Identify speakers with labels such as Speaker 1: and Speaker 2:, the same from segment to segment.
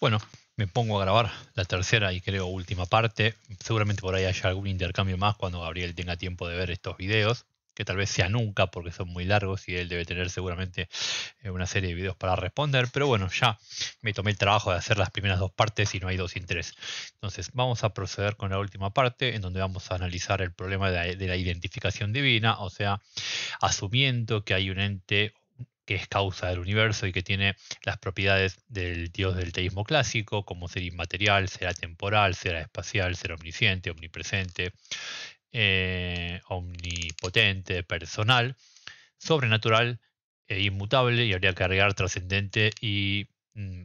Speaker 1: Bueno, me pongo a grabar la tercera y creo última parte. Seguramente por ahí haya algún intercambio más cuando Gabriel tenga tiempo de ver estos videos, que tal vez sea nunca porque son muy largos y él debe tener seguramente eh, una serie de videos para responder. Pero bueno, ya me tomé el trabajo de hacer las primeras dos partes y no hay dos sin tres. Entonces vamos a proceder con la última parte en donde vamos a analizar el problema de la, identificación divina, o sea, asumiendo que hay un ente que es causa del universo y que tiene las propiedades del dios del teísmo clásico, como ser inmaterial, ser atemporal, ser espacial, ser omnisciente, omnipresente, eh, omnipotente, personal, sobrenatural e inmutable, y habría que agregar trascendente y mm,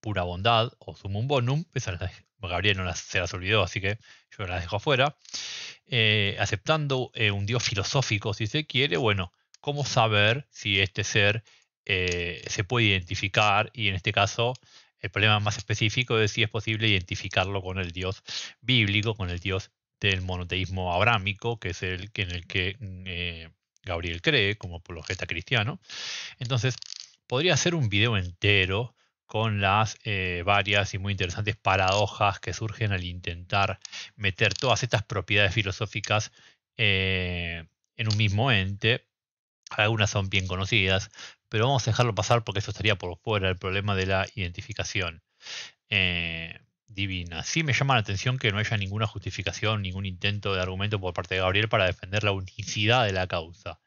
Speaker 1: pura bondad o sumum bonum, esas Gabriel no las, se las olvidó, así que yo las dejo afuera, eh, aceptando eh, un dios filosófico si se quiere, bueno, cómo saber si este ser eh, se puede identificar y en este caso el problema más específico es si es posible identificarlo con el dios bíblico, con el dios del monoteísmo abrámico, que es el en el que mm, eh, Gabriel cree como apologeta cristiano. Entonces, podría hacer un video entero con las eh, varias y muy interesantes paradojas que surgen al intentar meter todas estas propiedades filosóficas en un mismo ente algunas son bien conocidas, pero vamos a dejarlo pasar porque eso estaría por fuera el problema de la identificación eh, divina. Sí me llama la atención que no haya ninguna justificación, ningún intento de argumento por parte de Gabriel para defender la unicidad de la causa.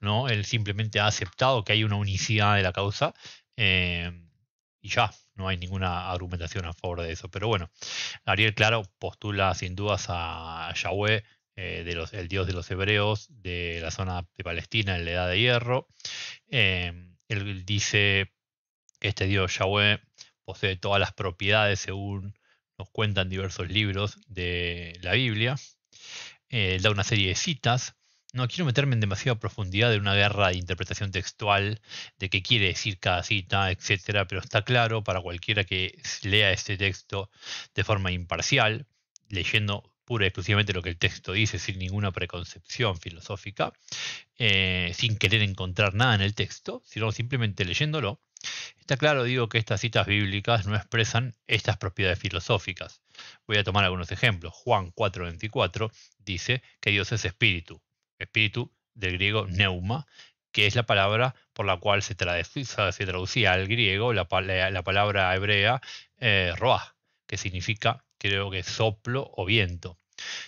Speaker 1: ¿no? Él simplemente ha aceptado que hay una unicidad de la causa eh, y ya, no hay ninguna argumentación a favor de eso. Pero bueno, Gabriel, claro, postula sin dudas a Yahweh eh, de los, el dios de los hebreos de la zona de Palestina en la Edad de Hierro. Eh, él dice, que este dios Yahweh posee todas las propiedades según nos cuentan diversos libros de la Biblia. Eh, él da una serie de citas. No quiero meterme en demasiada profundidad en una guerra de interpretación textual, de qué quiere decir cada cita, etcétera, pero está claro para cualquiera que lea este texto de forma imparcial, leyendo pura y exclusivamente lo que el texto dice, sin ninguna preconcepción filosófica, eh, sin querer encontrar nada en el texto, sino simplemente leyéndolo, está claro, digo, que estas citas bíblicas no expresan estas propiedades filosóficas. Voy a tomar algunos ejemplos. Juan 4:24 dice que Dios es espíritu, espíritu del griego neuma, que es la palabra por la cual se, traducía, al griego la, palabra hebrea eh, roa que significa creo que soplo o viento.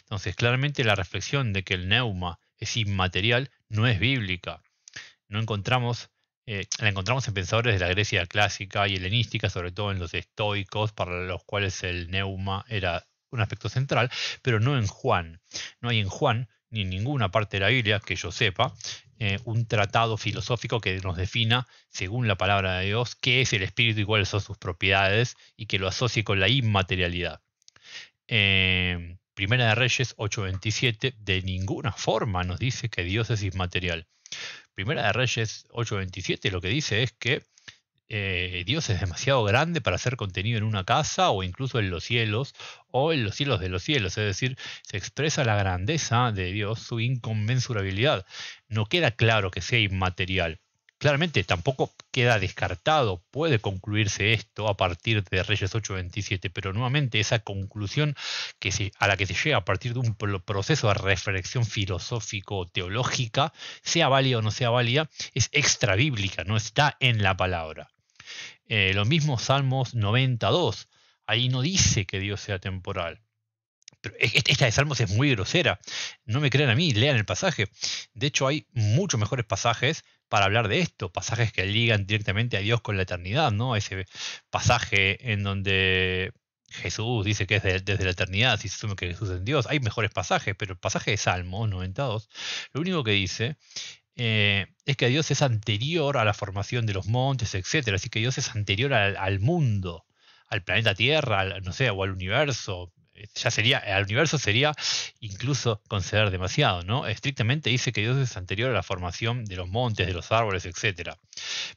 Speaker 1: Entonces, claramente la reflexión de que el neuma es inmaterial no es bíblica. No encontramos, eh, la encontramos en pensadores de la Grecia clásica y helenística, sobre todo en los estoicos, para los cuales el neuma era un aspecto central, pero no en Juan. No hay en Juan, ni en ninguna parte de la Biblia, que yo sepa, eh, un tratado filosófico que nos defina, según la palabra de Dios, qué es el espíritu y cuáles son sus propiedades, y que lo asocie con la inmaterialidad. Eh, Primera de Reyes 8:27 de ninguna forma nos dice que Dios es inmaterial. Primera de Reyes 8:27 lo que dice es que eh, Dios es demasiado grande para ser contenido en una casa o incluso en los cielos o en los cielos de los cielos. Es decir, se expresa la grandeza de Dios, su inconmensurabilidad. No queda claro que sea inmaterial. Claramente tampoco queda descartado, puede concluirse esto a partir de Reyes 8.27, pero nuevamente esa conclusión que se, a la que se llega a partir de un proceso de reflexión filosófico-teológica, sea válida o no sea válida, es bíblica, no está en la palabra. Eh, lo mismo Salmos 92, ahí no dice que Dios sea temporal, pero e-, e-, esta de Salmos es muy grosera. No me crean a mí, lean el pasaje. De hecho, hay muchos mejores pasajes para hablar de esto, pasajes que ligan directamente a Dios con la eternidad, ¿no? Ese pasaje en donde Jesús dice que es desde la eternidad, si se suma que Jesús es en Dios. Hay mejores pasajes, pero el pasaje de Salmos 92, lo único que dice eh, es que Dios es anterior a la formación de los montes, etc. Así que Dios es anterior al, mundo, al planeta Tierra, no sé, o al universo, ya sería, al universo sería incluso conceder demasiado, ¿no? Estrictamente dice que Dios es anterior a la formación de los montes, de los árboles, etc.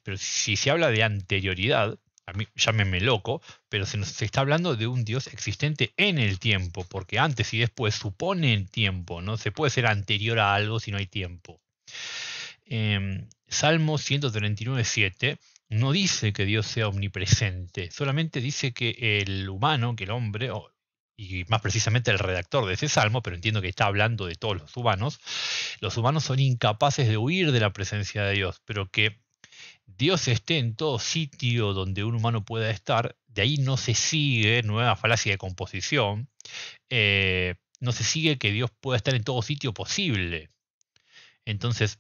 Speaker 1: Pero si se habla de anterioridad, a mí llámeme loco, pero se nos está hablando de un Dios existente en el tiempo, porque antes y después supone el tiempo, no se puede ser anterior a algo si no hay tiempo. Em, Salmo 139, 7 no dice que Dios sea omnipresente, solamente dice que el humano, que el hombre, o y más precisamente el redactor de ese salmo, pero entiendo que está hablando de todos los humanos, los humanos son incapaces de huir de la presencia de Dios, pero que Dios esté en todo sitio donde un humano pueda estar, de ahí no se sigue, nueva falacia de composición, eh, no se sigue que Dios pueda estar en todo sitio posible. Entonces,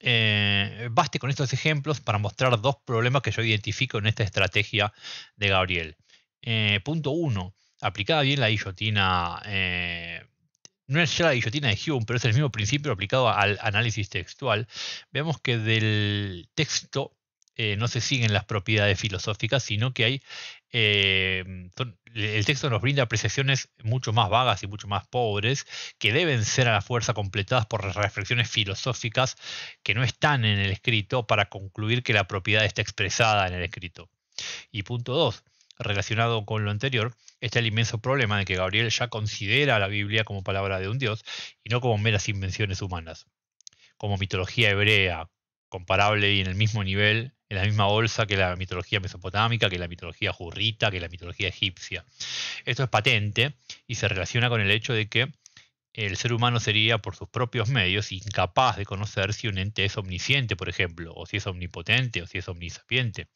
Speaker 1: eh, baste con estos ejemplos para mostrar dos problemas que yo identifico en esta estrategia de Gabriel. Eh, punto uno, aplicada bien la guillotina, eh, no es ya la guillotina de Hume, pero es el mismo principio aplicado al análisis textual, vemos que del texto eh, no se siguen las propiedades filosóficas, sino que hay eh, el texto nos brinda apreciaciones mucho más vagas y mucho más pobres, que deben ser a la fuerza completadas por reflexiones filosóficas que no están en el escrito para concluir que la propiedad está expresada en el escrito. Y punto dos, Relacionado con lo anterior, está el inmenso problema de que Gabriel ya considera a la Biblia como palabra de un Dios y no como meras invenciones humanas, como mitología hebrea, comparable y en el mismo nivel, en la misma bolsa que la mitología mesopotámica, que la mitología jurrita, que la mitología egipcia. Esto es patente y se relaciona con el hecho de que el ser humano sería por sus propios medios incapaz de conocer si un ente es omnisciente, por ejemplo, o si es omnipotente, o si es omnisapiente.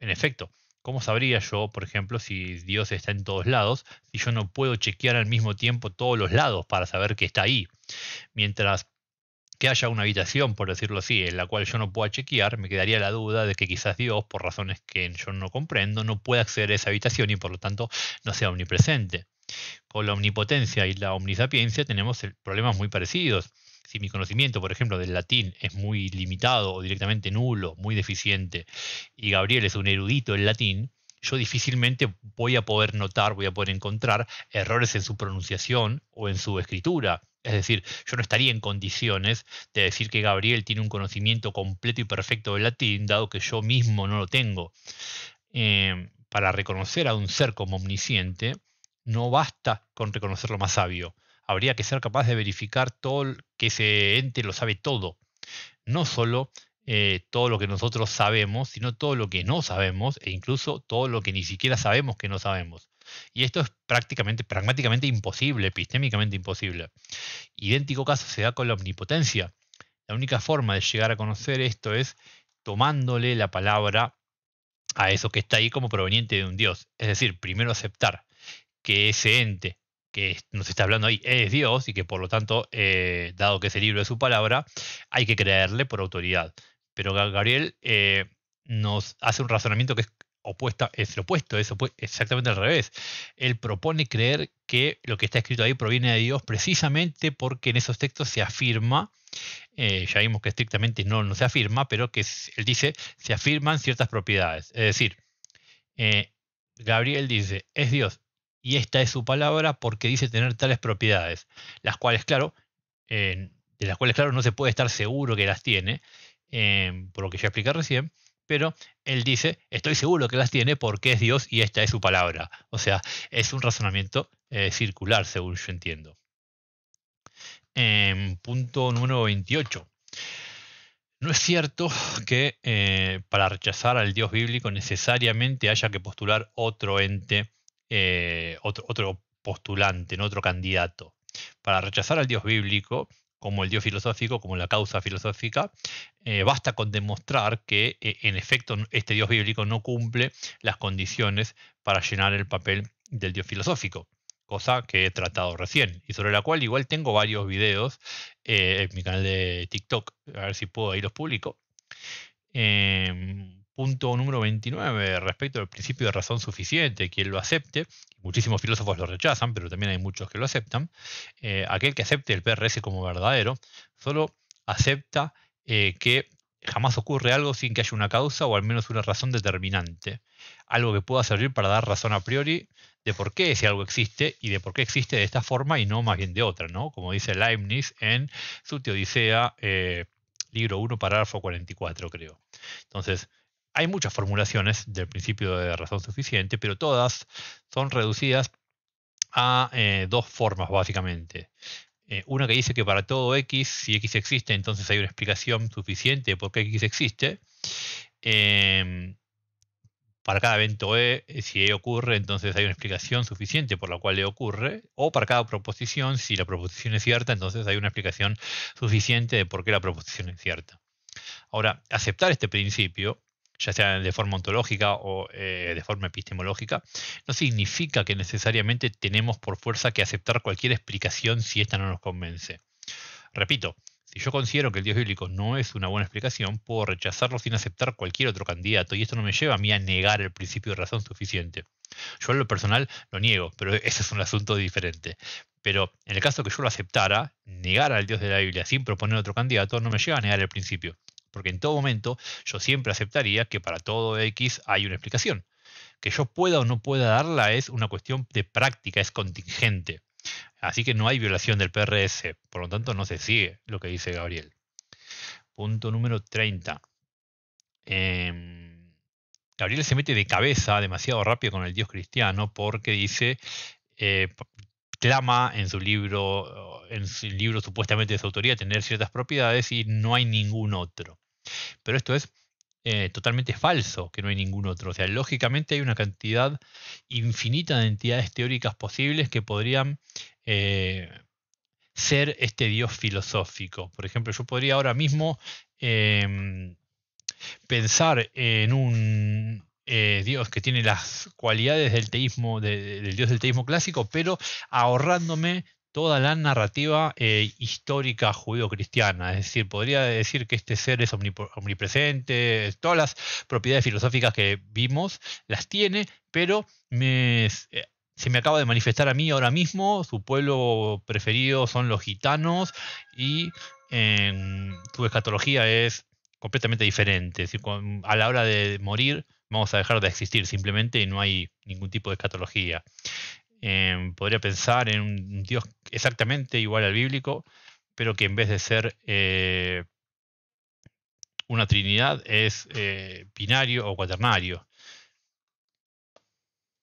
Speaker 1: En efecto, ¿Cómo sabría yo, por ejemplo, si Dios está en todos lados, si yo no puedo chequear al mismo tiempo todos los lados para saber que está ahí? Mientras que haya una habitación, por decirlo así, en la cual yo no pueda chequear, me quedaría la duda de que quizás Dios, por razones que yo no comprendo, no pueda acceder a esa habitación y por lo tanto no sea omnipresente. Con la omnipotencia y la omnisapiencia tenemos problemas muy parecidos si mi conocimiento, por ejemplo, del latín es muy limitado o directamente nulo, muy deficiente, y Gabriel es un erudito en latín, yo difícilmente voy a poder notar, voy a poder encontrar errores en su pronunciación o en su escritura. Es decir, yo no estaría en condiciones de decir que Gabriel tiene un conocimiento completo y perfecto del latín, dado que yo mismo no lo tengo. Eh, para reconocer a un ser como omnisciente, no basta con reconocerlo más sabio habría que ser capaz de verificar todo que ese ente lo sabe todo. No solo eh, todo lo que nosotros sabemos, sino todo lo que no sabemos e incluso todo lo que ni siquiera sabemos que no sabemos. Y esto es prácticamente, pragmáticamente imposible, epistémicamente imposible. Idéntico caso se da con la omnipotencia. La única forma de llegar a conocer esto es tomándole la palabra a eso que está ahí como proveniente de un Dios. Es decir, primero aceptar que ese ente que nos está hablando ahí es Dios y que por lo tanto, eh, dado que ese libro de su palabra, hay que creerle por autoridad. Pero Gabriel eh, nos hace un razonamiento que es opuesta, es opuesto, es exactamente al revés. Él propone creer que lo que está escrito ahí proviene de Dios precisamente porque en esos textos se afirma, eh, ya vimos que estrictamente no, no se afirma, pero que él dice, se afirman ciertas propiedades. Es decir, Gabriel dice, es Dios, y esta es su palabra porque dice tener tales propiedades, las cuales, claro, de las cuales, claro, no se puede estar seguro que las tiene, em, por lo que ya expliqué recién, pero él dice, estoy seguro que las tiene porque es Dios y esta es su palabra. O sea, es un razonamiento eh, circular, según yo entiendo. Em, punto número 28. No es cierto que eh, para rechazar al Dios bíblico necesariamente haya que postular otro ente eh, otro, postulante, otro candidato. Para rechazar al Dios bíblico, como el Dios filosófico, como la causa filosófica, eh, basta con demostrar que eh, en efecto este Dios bíblico no cumple las condiciones para llenar el papel del Dios filosófico, cosa que he tratado recién y sobre la cual igual tengo varios videos en mi canal de TikTok, a ver si puedo ahí los publico. Em, punto número 29 respecto al principio de razón suficiente, quien lo acepte, muchísimos filósofos lo rechazan, pero también hay muchos que lo aceptan, eh, aquel que acepte el PRS como verdadero, solo acepta eh, que jamás ocurre algo sin que haya una causa o al menos una razón determinante, algo que pueda servir para dar razón a priori de por qué ese algo existe y de por qué existe de esta forma y no más bien de otra, ¿no? Como dice Leibniz en su Teodicea, eh, libro 1, párrafo 44, creo. Entonces, hay muchas formulaciones del principio de razón suficiente, pero todas son reducidas a eh, dos formas básicamente. Eh, una que dice que para todo x, si x existe, entonces hay una explicación suficiente de por qué x existe. Em, para cada evento E, eh, si E ocurre, entonces hay una explicación suficiente por la cual E ocurre. O para cada proposición, si la proposición es cierta, entonces hay una explicación suficiente de por qué la proposición es cierta. Ahora, aceptar este principio ya sea de forma ontológica o eh, de forma epistemológica, no significa que necesariamente tenemos por fuerza que aceptar cualquier explicación si ésta no nos convence. Repito, si yo considero que el Dios bíblico no es una buena explicación, puedo rechazarlo sin aceptar cualquier otro candidato y esto no me lleva a mí a negar el principio de razón suficiente. Yo en lo personal lo niego, pero ese es un asunto diferente. Pero en el caso que yo lo aceptara, negar al Dios de la Biblia sin proponer otro candidato no me lleva a negar el principio. Porque en todo momento yo siempre aceptaría que para todo X hay una explicación. Que yo pueda o no pueda darla es una cuestión de práctica, es contingente. Así que no hay violación del PRS, por lo tanto no se sigue lo que dice Gabriel. Punto número 30. Em, Gabriel se mete de cabeza demasiado rápido con el Dios cristiano porque dice, eh, clama en su libro, en su libro supuestamente de su autoría, tener ciertas propiedades y no hay ningún otro. Pero esto es eh, totalmente falso, que no hay ningún otro. O sea, lógicamente hay una cantidad infinita de entidades teóricas posibles que podrían eh, ser este Dios filosófico. Por ejemplo, yo podría ahora mismo em, pensar en un eh, Dios que tiene las cualidades del teísmo, del Dios del teísmo clásico, pero ahorrándome toda la narrativa eh, histórica judío-cristiana. Es decir, podría decir que este ser es omnipresente, todas las propiedades filosóficas que vimos las tiene, pero eh, se me acaba de manifestar a mí ahora mismo, su pueblo preferido son los gitanos y su escatología es completamente diferente. Es decir, a la hora de morir, vamos a dejar de existir simplemente y no hay ningún tipo de escatología. Em, podría pensar en un Dios exactamente igual al bíblico, pero que en vez de ser eh, una trinidad es eh, binario o cuaternario.